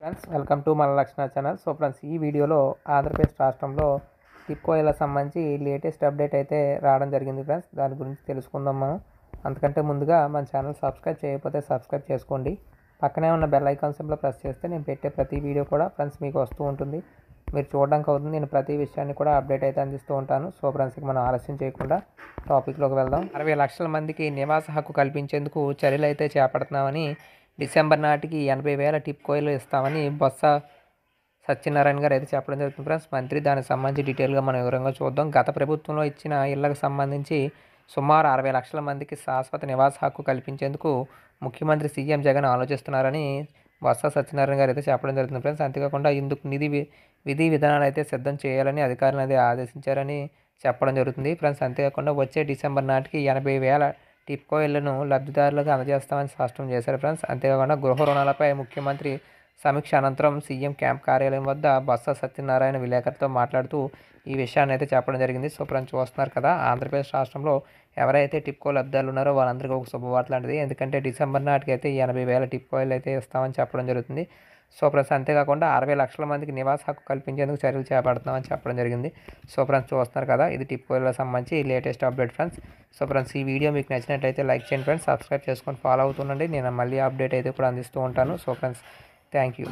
friends welcome to మన లక్షణ channel so friends ఈ వీడియోలో ఆంధ్రప్రదేశ్ రాష్ట్రంలో టిప్కో ఇలా సంబంధించి లేటెస్ట్ అప్డేట్ అయితే రావడం జరిగింది ఫ్రెండ్స్ దాని గురించి తెలుసుకుందాం మనం అంతకంటే ముందుగా మన ఛానల్ సబ్స్క్రైబ్ చేయకపోతే సబ్స్క్రైబ్ చేసుకోండి పక్కనే ఉన్న బెల్ ఐకాన్ సింబల్ ప్రెస్ చేస్తే నేను పెట్టే ప్రతి వీడియో కూడా ఫ్రెండ్స్ మీకు వస్తూ ఉంటుంది మీరు చూడడానికి అవుతుంది నేను ప్రతి విషయాన్ని కూడా అప్డేట్ అయితే అందిస్తూ ఉంటాను సో ఫ్రెండ్స్ మనం ఆలస్యం చేయకుండా టాపిక్లోకి వెళ్దాం అరవై లక్షల మందికి నివాస హక్కు కల్పించేందుకు చర్యలు అయితే చేపడుతున్నామని డిసెంబర్ నాటికి ఎనభై వేల టిప్ కోయిలు ఇస్తామని బొత్స సత్యనారాయణ గారు అయితే చెప్పడం జరుగుతుంది ఫ్రెండ్స్ మంత్రి దానికి సంబంధించి డీటెయిల్గా మనం వివరంగా చూద్దాం గత ప్రభుత్వంలో ఇచ్చిన ఇళ్లకు సంబంధించి సుమారు అరవై లక్షల మందికి శాశ్వత నివాస హక్కు కల్పించేందుకు ముఖ్యమంత్రి సీఎం జగన్ ఆలోచిస్తున్నారని బొత్స సత్యనారాయణ గారు అయితే చెప్పడం జరుగుతుంది ఫ్రెండ్స్ అంతేకాకుండా ఇందుకు నిధి విధి విధానాలు అయితే సిద్ధం చేయాలని అధికారులు అయితే ఆదేశించారని చెప్పడం జరుగుతుంది ఫ్రెండ్స్ అంతేకాకుండా వచ్చే డిసెంబర్ నాటికి ఎనభై వేల టిప్కో ఇళ్లను లబ్ధిదారులకు అందజేస్తామని స్పష్టం చేశారు ఫ్రెండ్స్ అంతేకాకుండా గృహ రుణాలపై ముఖ్యమంత్రి సమీక్ష అనంతరం సీఎం క్యాంప్ కార్యాలయం వద్ద బొత్స సత్యనారాయణ విలేకరితో మాట్లాడుతూ ఈ విషయాన్ని అయితే చెప్పడం జరిగింది సో చూస్తున్నారు కదా ఆంధ్రప్రదేశ్ రాష్ట్రంలో ఎవరైతే టిప్కో లబ్ధాలు ఉన్నారో వాళ్ళందరికీ ఒక శుభవార్త లాంటిది ఎందుకంటే డిసెంబర్ నాటికి అయితే ఎనభై వేల టిప్కోయిలు అయితే ఇస్తామని చెప్పడం జరుగుతుంది సో ఫ్రెండ్స్ అంతేకాకుండా అరవై లక్షల మందికి నివాస హక్కు కల్పించేందుకు చర్యలు చేపడుతున్నామని చెప్పడం జరిగింది సో ఫ్రెండ్స్ చూస్తున్నారు కదా ఇది టిప్కోయిలకు సంబంధించి latest update friends so friends ఈ వీడియో మీకు నచ్చినట్టయితే లైక్ చేయండి ఫ్రెండ్స్ సబ్స్క్రైబ్ చేసుకొని ఫాలో అవుతుండండి నేను మళ్ళీ అప్డేట్ అయితే ఇప్పుడు అందిస్తూ ఉంటాను సో ఫ్రెండ్స్ താങ്ക്